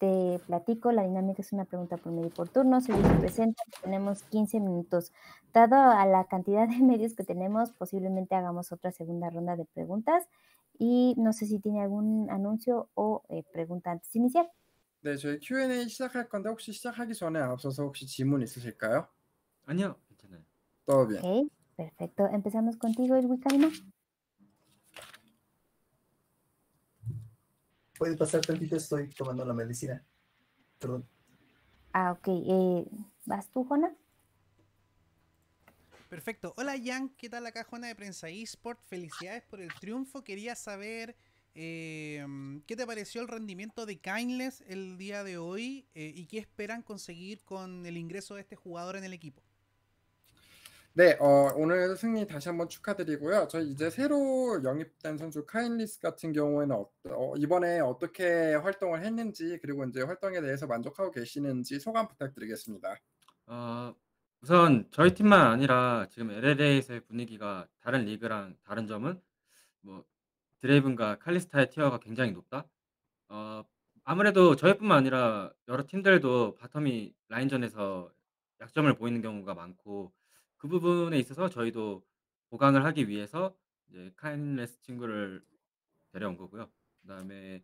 te platico, la dinámica es una pregunta por medio por turno, se presenta, tenemos 15 minutos. Dado a la cantidad de medios que tenemos, posiblemente hagamos otra segunda ronda de preguntas y no sé si tiene algún anuncio o eh, pregunta antes de iniciar. 네, Q&A 시작할 건데 혹시 시작하기 전에 앞서서 혹시 질문 있으실까요? 아니요, 괜찮아요. Todo bien. perfecto. Empezamos contigo, Irwikaima. Puede pasar tantito, estoy tomando la medicina. Ah, ok. Eh, ¿Vas tú, Jona? Perfecto. Hola, Jan. ¿Qué tal la Jona de Prensa eSport? Felicidades por el triunfo. Quería saber em, qué te pareció el rendimiento de Kindles el día de hoy eh, y qué esperan conseguir con el ingreso de este jugador en el equipo. 네, 어, 오늘 승리 다시 한번 축하드리고요. 저희 이제 새로 영입된 선수 카인리스 같은 경우에는 어, 어, 이번에 어떻게 활동을 했는지 그리고 이제 활동에 대해서 만족하고 계시는지 소감 부탁드리겠습니다. 어, 우선 저희 팀만 아니라 지금 LLA에서의 분위기가 다른 리그랑 다른 점은 뭐 드레이븐과 칼리스타의 티어가 굉장히 높다. 어, 아무래도 저희뿐만 아니라 여러 팀들도 바텀이 라인전에서 약점을 보이는 경우가 많고 그 부분에 있어서 저희도 보강을 하기 위해서 이제 카인레스 친구를 데려온 거고요. 그다음에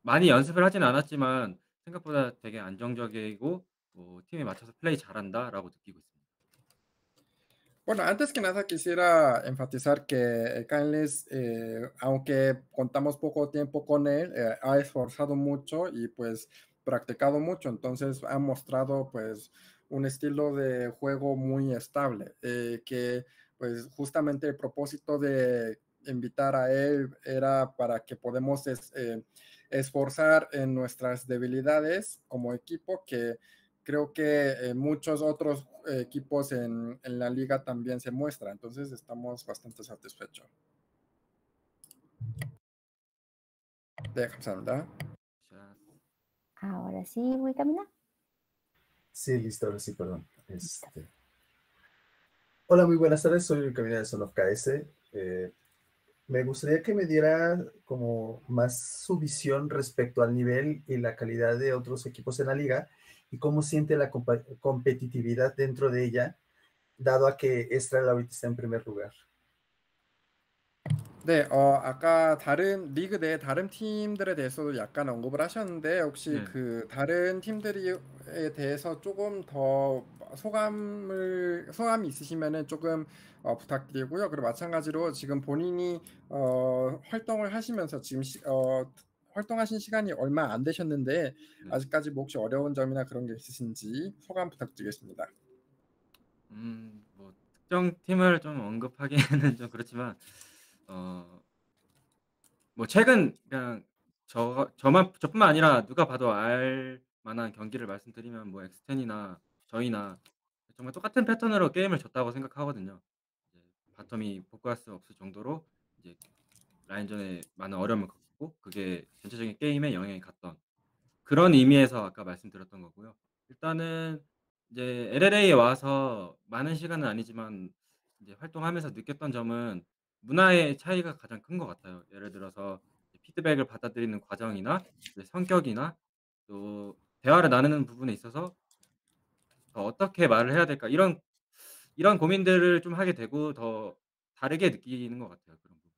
많이 연습을 하진 않았지만 생각보다 되게 안정적이고 뭐 팀에 맞춰서 플레이 잘한다라고 느끼고 있습니다. Bueno, antes que nada quisiera enfatizar que Canles, eh, aunque contamos poco tiempo con él, eh, ha esforzado mucho y pues practicado mucho, entonces ha mostrado pues un estilo de juego muy estable, eh, que pues justamente el propósito de invitar a él era para que podemos eh, esforzar en nuestras debilidades como equipo, que creo que muchos otros equipos en, la liga también se muestra. Entonces estamos bastante satisfechos. Déjame Sandra. Ahora sí, voy a caminar. Sí, listo, ahora sí, perdón. Este, Hola, muy buenas tardes, soy el caminero de Son KS. Eh, me gustaría que me diera como más su visión respecto al nivel y la calidad de otros equipos en la liga y cómo siente la competitividad dentro de ella, dado a que Estrella ahorita está en primer lugar. 네, 어, 아까 다른 리그 내 다른 팀들에 대해서도 약간 언급을 하셨는데 혹시 네. 그 다른 팀들에 대해서 조금 더 소감을 소감이 있으시면은 조금 어, 부탁드리고요. 그리고 마찬가지로 지금 본인이 어, 활동을 하시면서 지금 시, 어, 활동하신 시간이 얼마 안 되셨는데 네. 아직까지 뭐 혹시 어려운 점이나 그런 게 있으신지 소감 부탁드리겠습니다. 음, 뭐 특정 팀을 좀 언급하기에는 좀 그렇지만 어뭐 최근 그냥 저 저만 저뿐만 아니라 누가 봐도 알 만한 경기를 말씀드리면 뭐 엑스텐이나 저희나 정말 똑같은 패턴으로 게임을 졌다고 생각하거든요. 이제 바텀이 복구할 수 없을 정도로 이제 라인전에 많은 어려움을 겪고 그게 전체적인 게임에 영향이 갔던 그런 의미에서 아까 말씀드렸던 거고요. 일단은 이제 LLA에 와서 많은 시간은 아니지만 이제 활동하면서 느꼈던 점은 문화의 차이가 가장 큰 것 같아요. 예를 들어서 피드백을 받아들이는 과정이나 이제 성격이나 또 대화를 나누는 부분에 있어서 더 어떻게 말을 해야 될까 이런 이런 고민들을 좀 하게 되고 더 다르게 느끼는 것 같아요. 그런 부분.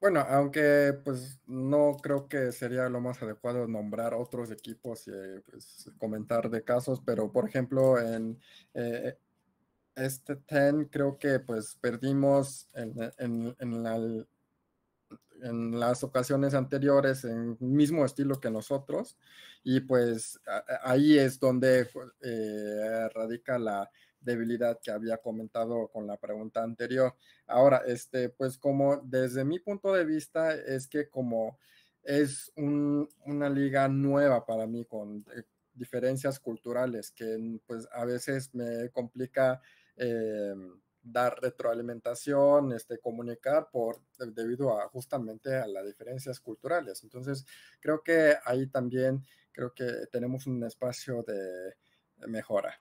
Bueno, aunque pues no creo que sería lo más adecuado nombrar otros equipos y eh, pues, comentar de casos, pero por ejemplo en eh, este ten creo que pues perdimos en, en, en, la, en las ocasiones anteriores en mismo estilo que nosotros y pues ahí es donde eh, radica la debilidad que había comentado con la pregunta anterior. Ahora, este, pues como desde mi punto de vista es que como es un, una liga nueva para mí con... Eh, diferencias culturales que pues a veces me complica eh, dar retroalimentación, este, comunicar por, debido a justamente a las diferencias culturales. Entonces, creo que ahí también creo que tenemos un espacio de mejora.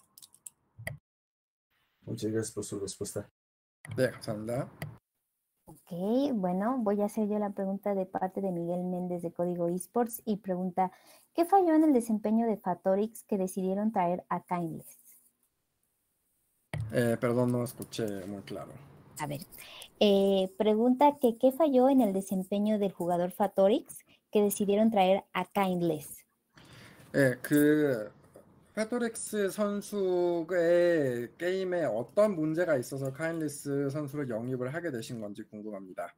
Muchas gracias por su respuesta. Deja, Sandra. Ok, bueno, voy a hacer yo la pregunta de parte de Miguel Méndez de Código Esports y pregunta, ¿qué falló en el desempeño de Fatorix que decidieron traer a Kindless? Eh, perdón, no escuché muy claro. A ver, eh, pregunta que qué falló en el desempeño del jugador Fatorix que decidieron traer a Kindless. 예, 그 페토렉스 선수의 게임에 어떤 문제가 있어서 카인리스 선수를 영입을 하게 되신 건지 궁금합니다.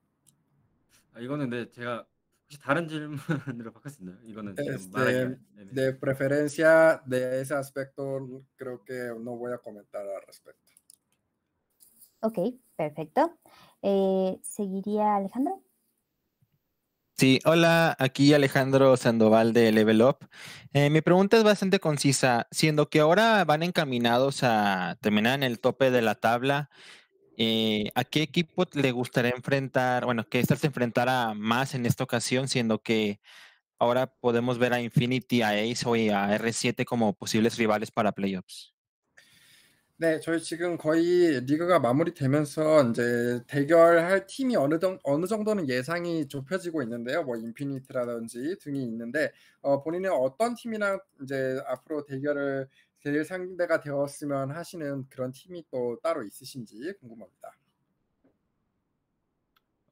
아, 이거는 네, 제가 Este, de preferencia de ese aspecto creo que no voy a comentar al respecto. Ok, perfecto. Eh, ¿Seguiría Alejandro? Sí, hola, aquí Alejandro Sandoval de Level Up. Eh, mi pregunta es bastante concisa, siendo que ahora van encaminados a terminar en el tope de la tabla, eh, ¿a qué equipo le gustaría enfrentar, bueno, que esta se enfrentara más en esta ocasión, siendo que ahora podemos ver a Infinity, a Ace o a R7 como posibles rivales para playoffs? 네, 저희 지금 거의 리그가 마무리되면서 이제 대결할 팀이 어느, 정, 어느 정도는 예상이 좁혀지고 있는데요. 뭐 인피니트라든지 등이 있는데 어, 본인은 어떤 팀이랑 이제 앞으로 대결을 제일 상대가 되었으면 하시는 그런 팀이 또 따로 있으신지 궁금합니다.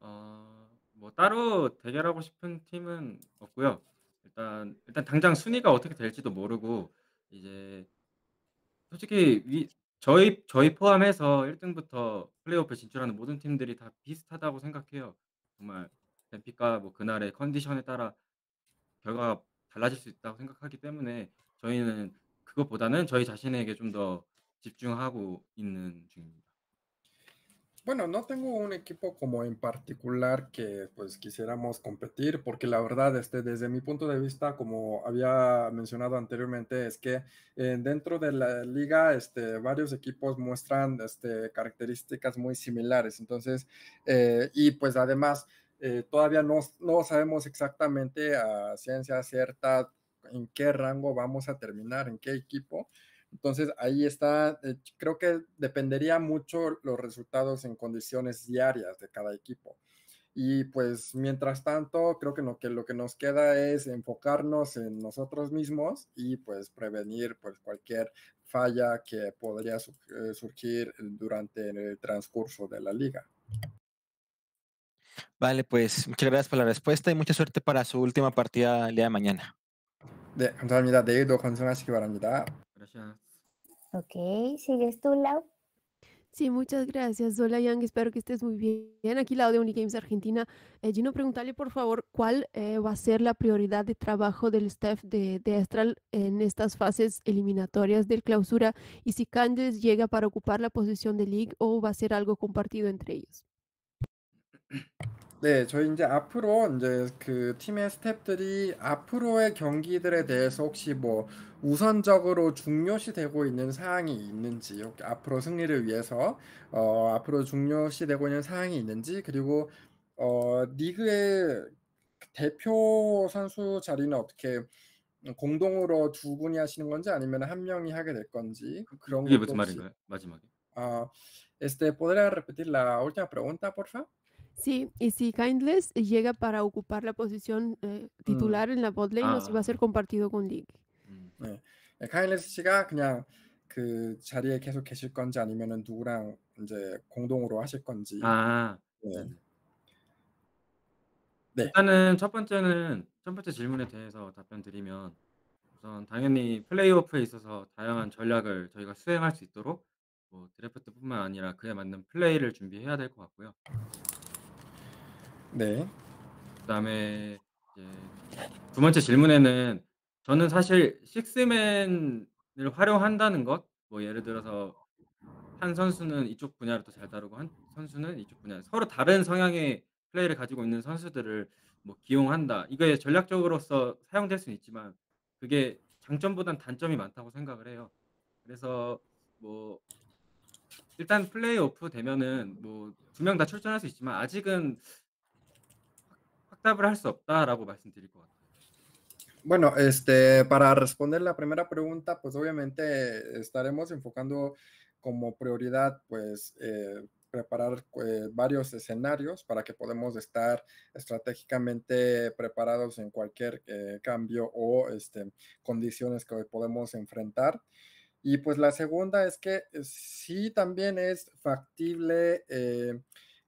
어뭐 따로 대결하고 싶은 팀은 없고요. 일단 일단 당장 순위가 어떻게 될지도 모르고 이제 솔직히 위, 저희 저희 포함해서 1등부터 플레이오프 진출하는 모든 팀들이 다 비슷하다고 생각해요. 정말 뱀픽과 뭐 그날의 컨디션에 따라 결과가 달라질 수 있다고 생각하기 때문에 저희는 Bueno, no tengo un equipo como en particular que pues quisiéramos competir, porque la verdad, este, desde mi punto de vista, como había mencionado anteriormente, es que eh, dentro de la liga, este, varios equipos muestran este, características muy similares. Entonces, eh, y pues además, eh, todavía no, no sabemos exactamente a ciencia cierta en qué rango vamos a terminar, en qué equipo. Entonces ahí está, eh, creo que dependería mucho los resultados en condiciones diarias de cada equipo. Y pues mientras tanto, creo que lo que, nos queda es enfocarnos en nosotros mismos y pues prevenir pues cualquier falla que podría eh, surgir durante el transcurso de la liga. Vale, pues muchas gracias por la respuesta y mucha suerte para su última partida el día de mañana. 네, 감사합니다. 내일도 건승하시기 바랍니다. Gracias. Ok, ¿sigues tú, Lau? Sí, muchas gracias. Hola, Yang. Espero que estés muy bien. Aquí, lado de Unigames Argentina. Eh, Gino, preguntarle, por favor, ¿cuál eh, va a ser la prioridad de trabajo del staff de, de, Astral en estas fases eliminatorias del clausura? Y si Candes llega para ocupar la posición de League o va a ser algo compartido entre ellos. 네, 저희 이제 앞으로 이제 그 팀의 스탭들이 앞으로의 경기들에 대해서 혹시 뭐 우선적으로 중요시 되고 있는 사항이 있는지, 앞으로 승리를 위해서 어, 앞으로 중요시 되고 있는 사항이 있는지, 그리고 어, 리그의 대표 선수 자리는 어떻게 공동으로 두 분이 하시는 건지 아니면 한 명이 하게 될 건지 그런 게 무슨 말인가요? 마지막에. 아, este podrá repetir la última pregunta, por favor? Sí, y si Kindles llega para ocupar la posición eh, mm. titular 음. en la botlane, nos ah, va a ser compartido con l e g u e 음. 네. 카일레스 네, 씨가 그냥 그 자리에 계속 계실 건지 아니면은 누구랑 이제 공동으로 하실 건지. 아. 네. 네. 네. 일단은 첫 번째는 첫 번째 질문에 대해서 답변 드리면 우선 당연히 플레이오프에 있어서 다양한 전략을 저희가 수행할 수 있도록 뭐 드래프트뿐만 아니라 그에 맞는 플레이를 준비해야 될 것 같고요. 네. 그다음에 이제 두 번째 질문에는 저는 사실 식스맨을 활용한다는 것, 뭐 예를 들어서 한 선수는 이쪽 분야를 또잘 다루고 한 선수는 이쪽 분야 서로 다른 성향의 플레이를 가지고 있는 선수들을 뭐 기용한다. 이거에 전략적으로서 사용될 수는 있지만 그게 장점보단 단점이 많다고 생각을 해요. 그래서 뭐 일단 플레이오프 되면은 뭐 두 명 다 출전할 수 있지만 아직은 답을 para Bueno, este, para responder la primera pregunta, pues obviamente estaremos enfocando como prioridad, pues, eh, preparar eh, varios escenarios para que podamos estar estratégicamente preparados en cualquier eh, cambio o este, condiciones que podemos enfrentar. Y pues la segunda es que sí también es factible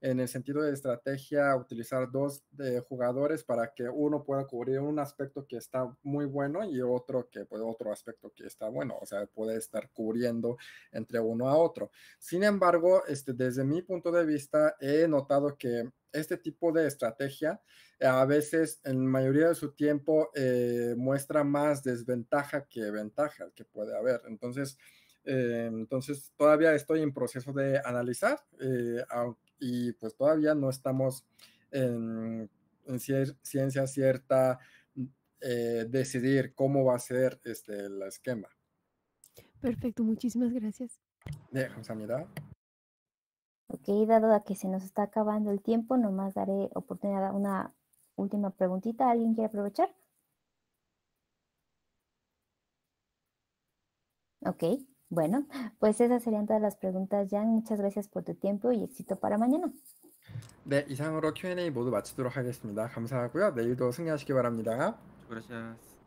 en el sentido de estrategia, utilizar dos eh, jugadores para que uno pueda cubrir un aspecto que está muy bueno y otro que pues, otro aspecto que está bueno, o sea, puede estar cubriendo entre uno a otro. Sin embargo, este, desde mi punto de vista, he notado que este tipo de estrategia a veces en mayoría de su tiempo eh, muestra más desventaja que ventaja que puede haber. Entonces, eh, entonces, todavía estoy en proceso de analizar eh, y pues todavía no estamos en, ciencia cierta mm, eh, decidir cómo va a ser este, el esquema. Perfecto, muchísimas gracias. a mirar. Ok, dado a que se nos está acabando el tiempo, nomás daré oportunidad a una última preguntita. ¿Alguien quiere aprovechar? Ok. Bueno, pues esas serían todas las preguntas, Jan. muchas gracias por tu tiempo y éxito para mañana. 네, 이상으로 Q&A 모두 마치도록 하겠습니다. 감사하고요. 내일도 승리하시기 바랍니다. Gracias.